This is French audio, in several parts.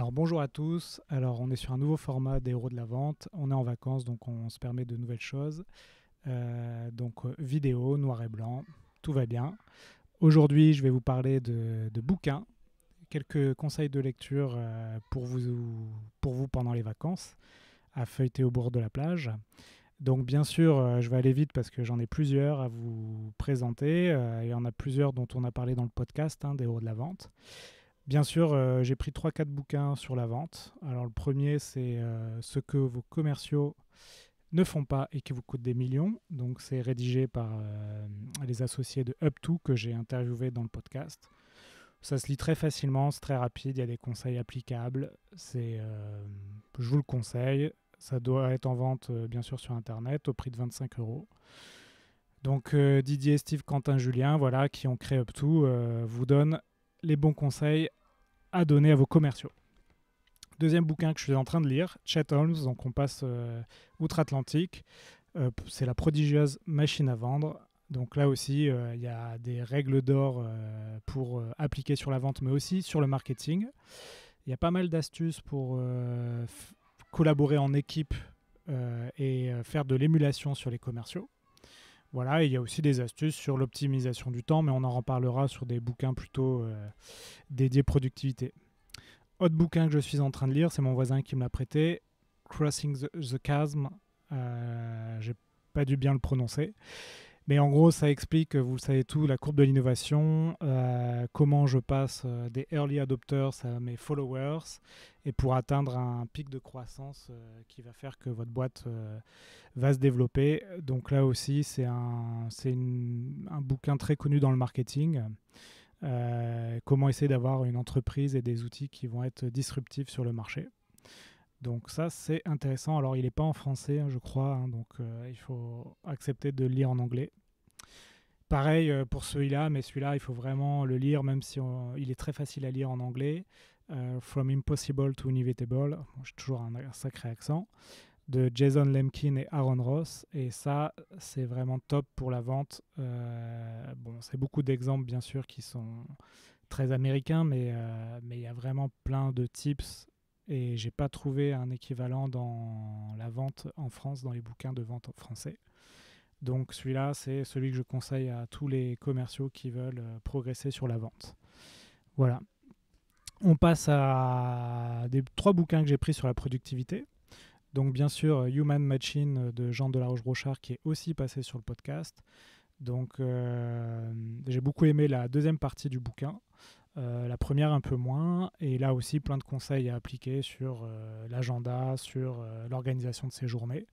Alors bonjour à tous, alors on est sur un nouveau format des héros de la vente, on est en vacances donc on se permet de nouvelles choses. Euh, donc euh, vidéo, noir et blanc, tout va bien. Aujourd'hui je vais vous parler de, bouquins, quelques conseils de lecture euh, pour, vous, pour vous pendant les vacances, à feuilleter au bord de la plage. Donc bien sûr, je vais aller vite parce que j'en ai plusieurs à vous présenter. il y en a plusieurs dont on a parlé dans le podcast hein, des héros de la vente. Bien sûr, euh, j'ai pris 3-4 bouquins sur la vente. Alors le premier, c'est euh, Ce que vos commerciaux ne font pas et qui vous coûte des millions. Donc c'est rédigé par euh, les associés de Up2 que j'ai interviewé dans le podcast. Ça se lit très facilement, c'est très rapide, il y a des conseils applicables. C'est, je vous le conseille. Ça doit être en vente bien sûr sur internet au prix de 25 euros. Donc Didier, Steve, Quentin, Julien, voilà, qui ont créé UpToo vous donnent les bons conseils à donner à vos commerciaux. Deuxième bouquin que je suis en train de lire, Chet Holmes, donc on passe euh, outre-Atlantique. Euh, c'est la prodigieuse machine à vendre. Donc là aussi, euh, il y a des règles d'or pour appliquer sur la vente, mais aussi sur le marketing. Il y a pas mal d'astuces pour collaborer en équipe et faire de l'émulation sur les commerciaux. Voilà, il y a aussi des astuces sur l'optimisation du temps, mais on en reparlera sur des bouquins plutôt à euh, dédiés productivité. Autre bouquin que je suis en train de lire, c'est mon voisin qui me l'a prêté, Crossing the, Chasm. Euh, J'ai pas dû bien le prononcer. Mais en gros, ça explique, vous le savez tout, la courbe de l'innovation, euh, comment je passe euh, des early adopters à mes followers, et pour atteindre un pic de croissance euh, qui va faire que votre boîte va se développer. Donc là aussi, c'est un, un, bouquin très connu dans le marketing. comment essayer d'avoir une entreprise et des outils qui vont être disruptifs sur le marché. Donc ça, c'est intéressant. Alors, il n'est pas en français, hein, je crois, hein, donc il faut accepter de lire en anglais. Pareil euh, pour celui-là, mais celui-là, il faut vraiment le lire, même si il est très facile à lire en anglais. Euh, From Impossible to Inevitable, j'ai toujours un, sacré accent, de Jason Lemkin et Aaron Ross. Et ça, c'est vraiment top pour la vente. Euh, bon, c'est beaucoup d'exemples, bien sûr, qui sont très américains, mais il y a vraiment plein de tips. Et j'ai pas trouvé un équivalent dans la vente en France, dans les bouquins de vente français. Donc celui-là, c'est celui que je conseille à tous les commerciaux qui veulent euh, progresser sur la vente. Voilà. On passe à des trois bouquins que j'ai pris sur la productivité. Donc bien sûr euh, Human Machine euh, de Jean Delaroche Brochard qui est aussi passé sur le podcast. Donc j'ai beaucoup aimé la deuxième partie du bouquin, la première un peu moins, et là aussi plein de conseils à appliquer sur l'agenda, sur l'organisation de ses journées.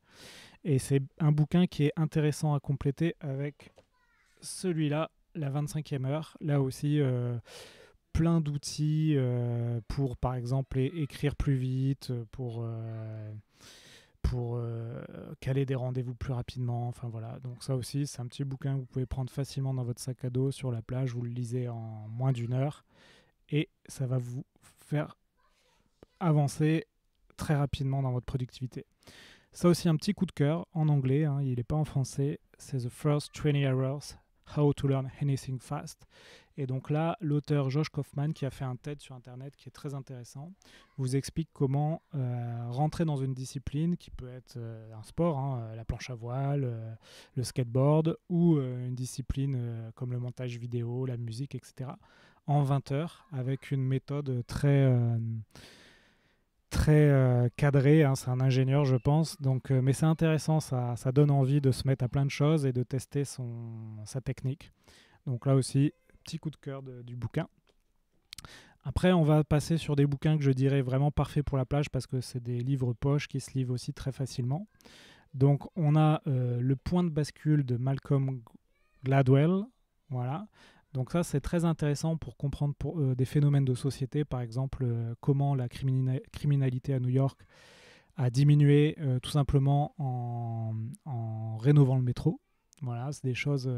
Et c'est un bouquin qui est intéressant à compléter avec celui-là, La 25e heure. Là aussi, euh, plein d'outils euh, pour, par exemple, écrire plus vite, pour, euh, pour caler des rendez-vous plus rapidement. Enfin voilà, donc ça aussi, c'est un petit bouquin que vous pouvez prendre facilement dans votre sac à dos sur la plage. Vous le lisez en moins d'une heure et ça va vous faire avancer très rapidement dans votre productivité. Ça aussi, un petit coup de cœur en anglais, hein, il n'est pas en français. C'est The First 20 Errors: How to Learn Anything Fast. Et donc là, l'auteur Josh Kaufman, qui a fait un TED sur Internet qui est très intéressant, vous explique comment euh, rentrer dans une discipline qui peut être euh, un sport, hein, euh, la planche à voile, le skateboard, ou une discipline comme le montage vidéo, la musique, etc., en 20 heures, avec une méthode très euh, cadré, hein. c'est un ingénieur je pense, donc, euh, mais c'est intéressant, ça, ça, donne envie de se mettre à plein de choses et de tester son, sa technique. Donc là aussi, petit coup de cœur du bouquin. Après, on va passer sur des bouquins que je dirais vraiment parfaits pour la plage parce que c'est des livres poche qui se livrent aussi très facilement. Donc on a euh, Le point de bascule de Malcolm Gladwell, voilà, donc ça, c'est très intéressant pour comprendre euh, des phénomènes de société, par exemple euh, comment la criminalité à New York a diminué euh, tout simplement en, rénovant le métro. Voilà, c'est des choses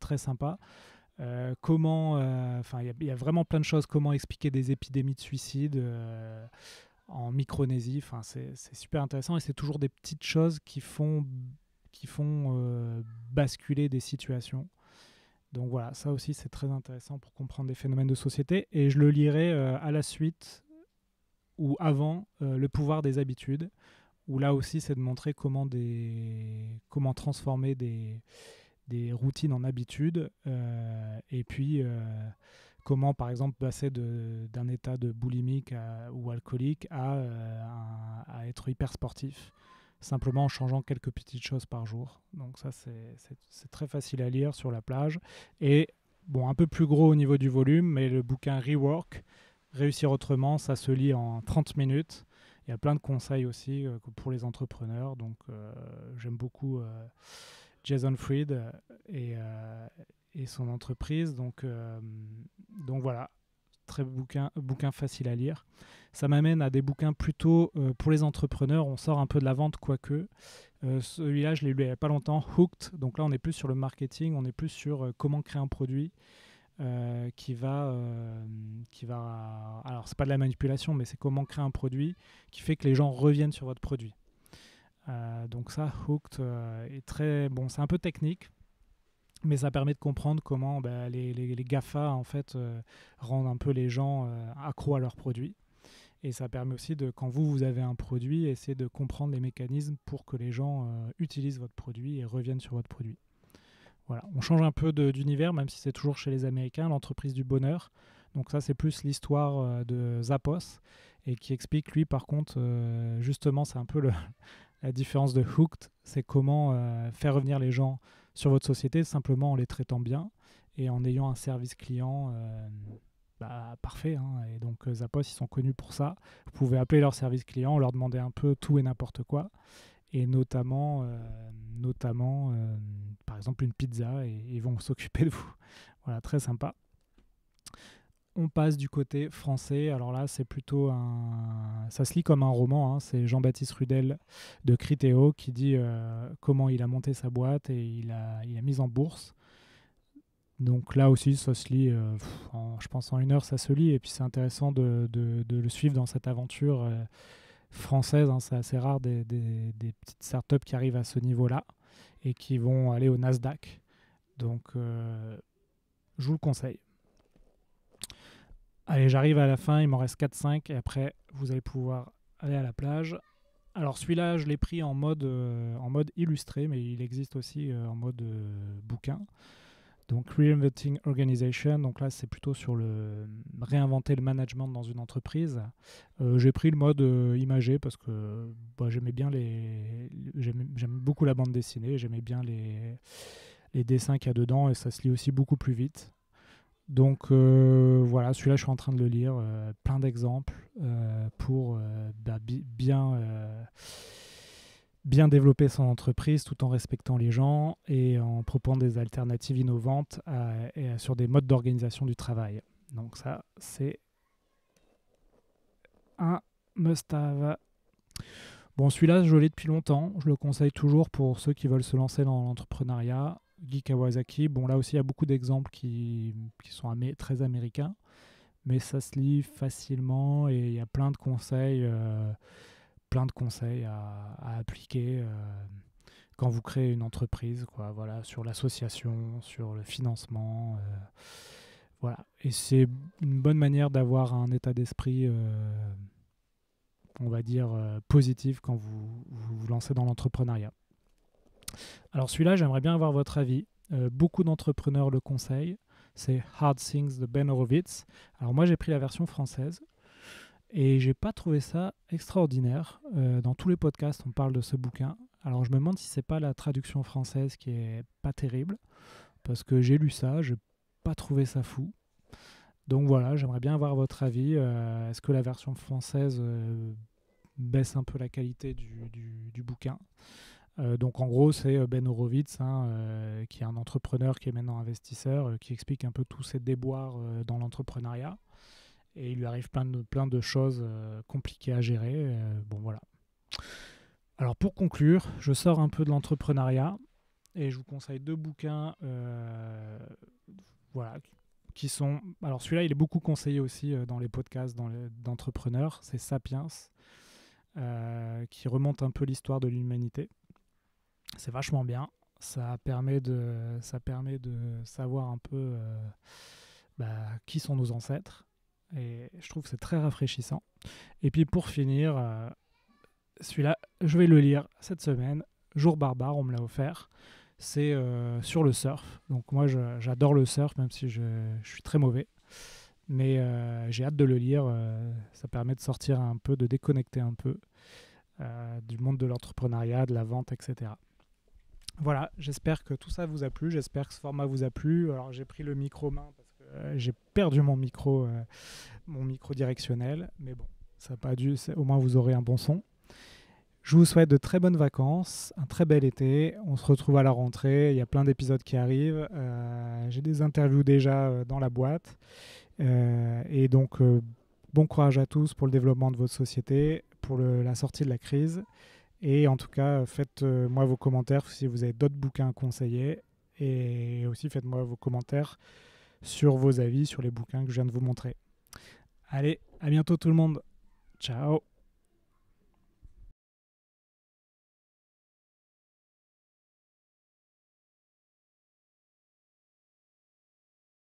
très sympas. comment, enfin, il y, a vraiment plein de choses. Comment expliquer des épidémies de suicide en Micronésie Enfin, c'est super intéressant et c'est toujours des petites choses qui font qui font basculer des situations. Donc voilà, ça aussi c'est très intéressant pour comprendre des phénomènes de société et je le lirai euh, à la suite ou avant euh, le pouvoir des habitudes, où là aussi c'est de montrer comment, des... comment transformer des... routines en habitudes euh, et puis comment par exemple passer d'un état de boulimique ou alcoolique à être hyper sportif simplement en changeant quelques petites choses par jour. Donc ça, c'est très facile à lire sur la plage. Et bon, un peu plus gros au niveau du volume, mais le bouquin Rework, Réussir autrement, ça se lit en 30 minutes. Il y a plein de conseils aussi euh, pour les entrepreneurs. Donc euh, j'aime beaucoup euh, Jason Fried et, et, son entreprise. Donc, donc voilà, très bouquin facile à lire. Ça m'amène à des bouquins plutôt euh, pour les entrepreneurs. On sort un peu de la vente, quoique. Euh, celui-là, je l'ai lu il n'y a pas longtemps, Hooked. Donc là, on est plus sur le marketing, on est plus sur euh, comment créer un produit. qui va, qui va, alors c'est pas de la manipulation, mais c'est comment créer un produit qui fait que les gens reviennent sur votre produit. donc ça, Hooked est très bon, c'est un peu technique, mais ça permet de comprendre comment bah, les, les, les, GAFA en fait euh, rendent un peu les gens euh, accro à leurs produits. Et ça permet aussi de, quand vous, vous avez un produit, essayer de comprendre les mécanismes pour que les gens euh, utilisent votre produit et reviennent sur votre produit. Voilà, on change un peu d'univers, même si c'est toujours chez les Américains, l'entreprise du bonheur. Donc ça, c'est plus l'histoire de Zappos, et qui explique, lui, par contre, justement, c'est un peu la différence de Hooked, c'est comment faire revenir les gens sur votre société simplement en les traitant bien et en ayant un service client euh, bah, parfait. Hein. Et donc euh, Zappos, ils sont connus pour ça. Vous pouvez appeler leur service client, leur demander un peu tout et n'importe quoi. Et notamment, euh, notamment par exemple, une pizza, et ils vont s'occuper de vous. Voilà, très sympa on passe du côté français. Alors là, c'est plutôt un. Ça se lit comme un roman. Hein. C'est Jean-Baptiste Rudel de Critéo qui dit euh, comment il a monté sa boîte et il a, mis en bourse. Donc là aussi, ça se lit, euh, je pense, en une heure, ça se lit. Et puis c'est intéressant de, le suivre dans cette aventure euh, française. Hein. C'est assez rare des, des, des, petites startups qui arrivent à ce niveau-là et qui vont aller au Nasdaq. Donc je vous le conseille. Allez, j'arrive à la fin, il m'en reste 4-5 et après vous allez pouvoir aller à la plage. Alors celui-là, je l'ai pris en mode, euh, en mode illustré, mais il existe aussi euh, en mode euh, bouquin. Donc Reinventing Organization, donc là c'est plutôt sur le réinventer le management dans une entreprise. J'ai pris le mode imagé parce que bah, j'aimais bien les... J'aime beaucoup la bande dessinée, j'aimais bien les, les dessins qu'il y a dedans et ça se lit aussi beaucoup plus vite. Donc euh, voilà, celui-là, je suis en train de le lire. Euh, plein d'exemples euh, pour bah, bien, développer son entreprise tout en respectant les gens et en proposant des alternatives innovantes et sur des modes d'organisation du travail. Donc ça, c'est un must-have. Bon, celui-là, je l'ai depuis longtemps. Je le conseille toujours pour ceux qui veulent se lancer dans l'entrepreneuriat. Guy Kawasaki. Bon, là aussi, il y a beaucoup d'exemples qui, sont très américains, mais ça se lit facilement et il y a plein de conseils, euh, plein de conseils à, appliquer euh, quand vous créez une entreprise, Voilà, sur l'association, sur le financement. Euh, voilà. Et c'est une bonne manière d'avoir un état d'esprit on va dire, positif quand vous vous lancez dans l'entrepreneuriat. Alors celui-là, j'aimerais bien avoir votre avis. Euh, beaucoup d'entrepreneurs le conseillent. C'est Hard Things de Ben Horowitz. Alors moi, j'ai pris la version française et j'ai pas trouvé ça extraordinaire. Euh, dans tous les podcasts, on parle de ce bouquin. Alors je me demande si c'est pas la traduction française qui est pas terrible parce que j'ai lu ça, j'ai pas trouvé ça fou. Donc voilà, j'aimerais bien avoir votre avis. Euh, est-ce que la version française baisse un peu la qualité du bouquin euh, donc en gros, c'est euh, Ben Horowitz, hein, euh, qui est un entrepreneur, qui est maintenant investisseur, qui explique un peu tous ses déboires dans l'entrepreneuriat. Et il lui arrive plein de, plein de choses compliquées à gérer. bon voilà. Alors pour conclure, je sors un peu de l'entrepreneuriat et je vous conseille deux bouquins voilà, qui sont... Alors celui-là, il est beaucoup conseillé aussi dans les podcasts d'entrepreneurs, c'est Sapiens, qui remonte un peu l'histoire de l'humanité c'est vachement bien. Ça permet de, ça permet de savoir un peu euh, bah, qui sont nos ancêtres. Et je trouve que c'est très rafraîchissant. Et puis pour finir, euh, celui-là, je vais le lire cette semaine. Jour barbare, on me l'a offert. C'est euh, sur le surf. Donc moi, j'adore le surf, même si je, suis très mauvais. Mais j'ai hâte de le lire. ça permet de sortir un peu, de déconnecter un peu du monde de l'entrepreneuriat, de la vente, etc. Voilà, j'espère que tout ça vous a plu, j'espère que ce format vous a plu. Alors j'ai pris le micro main parce que euh, j'ai perdu mon micro, euh, mon micro directionnel, mais bon, ça n'a pas dû, au moins vous aurez un bon son. Je vous souhaite de très bonnes vacances, un très bel été. On se retrouve à la rentrée. Il y a plein d'épisodes qui arrivent. Euh, j'ai des interviews déjà dans la boîte. et donc, bon courage à tous pour le développement de votre société, pour la sortie de la crise. Et en tout cas, faites-moi euh, vos commentaires si vous avez d'autres bouquins à conseiller. Et aussi, faites-moi vos commentaires sur vos avis sur les bouquins que je viens de vous montrer. Allez, à bientôt tout le monde. Ciao